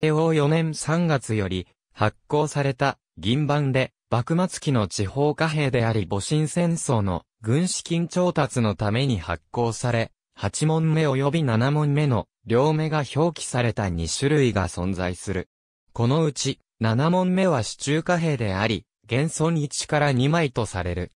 慶応4年3月より発行された銀版で幕末期の地方貨幣であり戊辰戦争の軍資金調達のために発行され、8問目及び7問目の両目が表記された2種類が存在する。このうち7問目は市中貨幣であり、現存1から2枚とされる。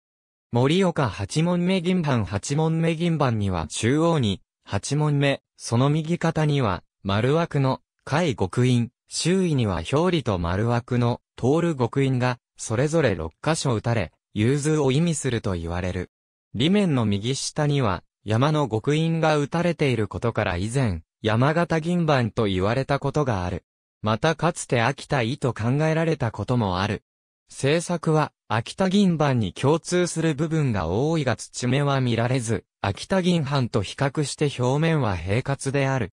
森岡8問目銀版8問目銀版には中央に8問目、その右肩には丸枠の海極印、周囲には表裏と丸枠の通る極印が、それぞれ6箇所打たれ、融通を意味すると言われる。裏面の右下には、山の極印が打たれていることから以前、山形銀板と言われたことがある。またかつて秋田井と考えられたこともある。制作は、秋田銀板に共通する部分が多いが土目は見られず、秋田銀板と比較して表面は平滑である。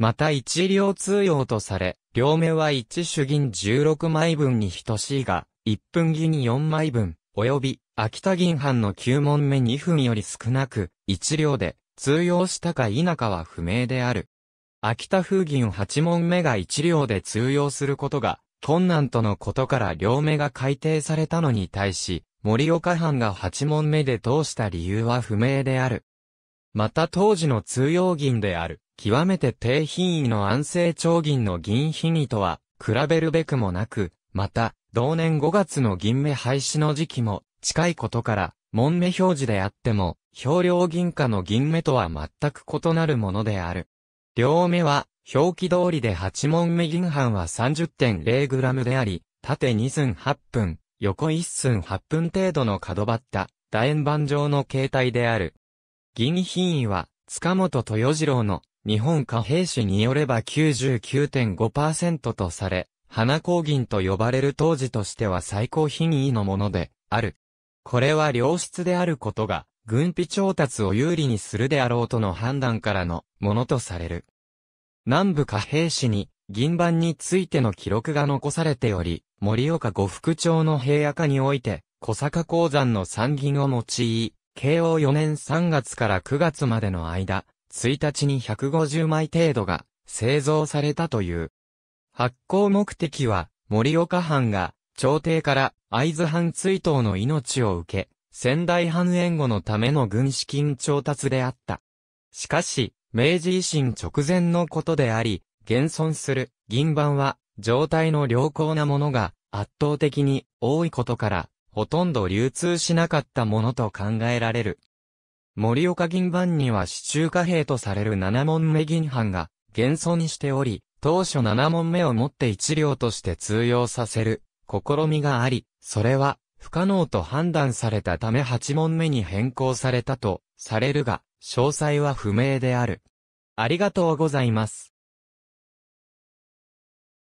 また一両通用とされ、両目は一主銀16枚分に等しいが、一分銀4枚分、及び、秋田銀藩の9問目2分より少なく、一両で、通用したか否かは不明である。秋田風銀8問目が一両で通用することが、困難とのことから両目が改定されたのに対し、森岡藩が8問目で通した理由は不明である。また当時の通用銀である、極めて低品位の安政長銀の銀品位とは、比べるべくもなく、また、同年5月の銀目廃止の時期も、近いことから、門目表示であっても、表量銀貨の銀目とは全く異なるものである。両目は、表記通りで8門目銀半は 30.0g であり、縦2寸8分、横1寸8分程度の角張った、楕円盤状の形態である。銀品位は、塚本豊次郎の日本貨幣史によれば99.5%とされ、花工銀と呼ばれる当時としては最高品位のものである。これは良質であることが、軍費調達を有利にするであろうとの判断からのものとされる。南部貨幣史に銀盤についての記録が残されており、森岡呉服町の平野化において、小坂鉱山の三銀を用い、慶応4年3月から9月までの間、1日に150枚程度が製造されたという。発行目的は、盛岡藩が、朝廷から会津藩追悼の命を受け、仙台藩援護のための軍資金調達であった。しかし、明治維新直前のことであり、現存する銀盤は、状態の良好なものが圧倒的に多いことから、ほとんど流通しなかったものと考えられる。盛岡銀板には市中貨幣とされる七門目銀版が現存しており、当初七門目をもって一両として通用させる試みがあり、それは不可能と判断されたため八門目に変更されたとされるが、詳細は不明である。ありがとうございます。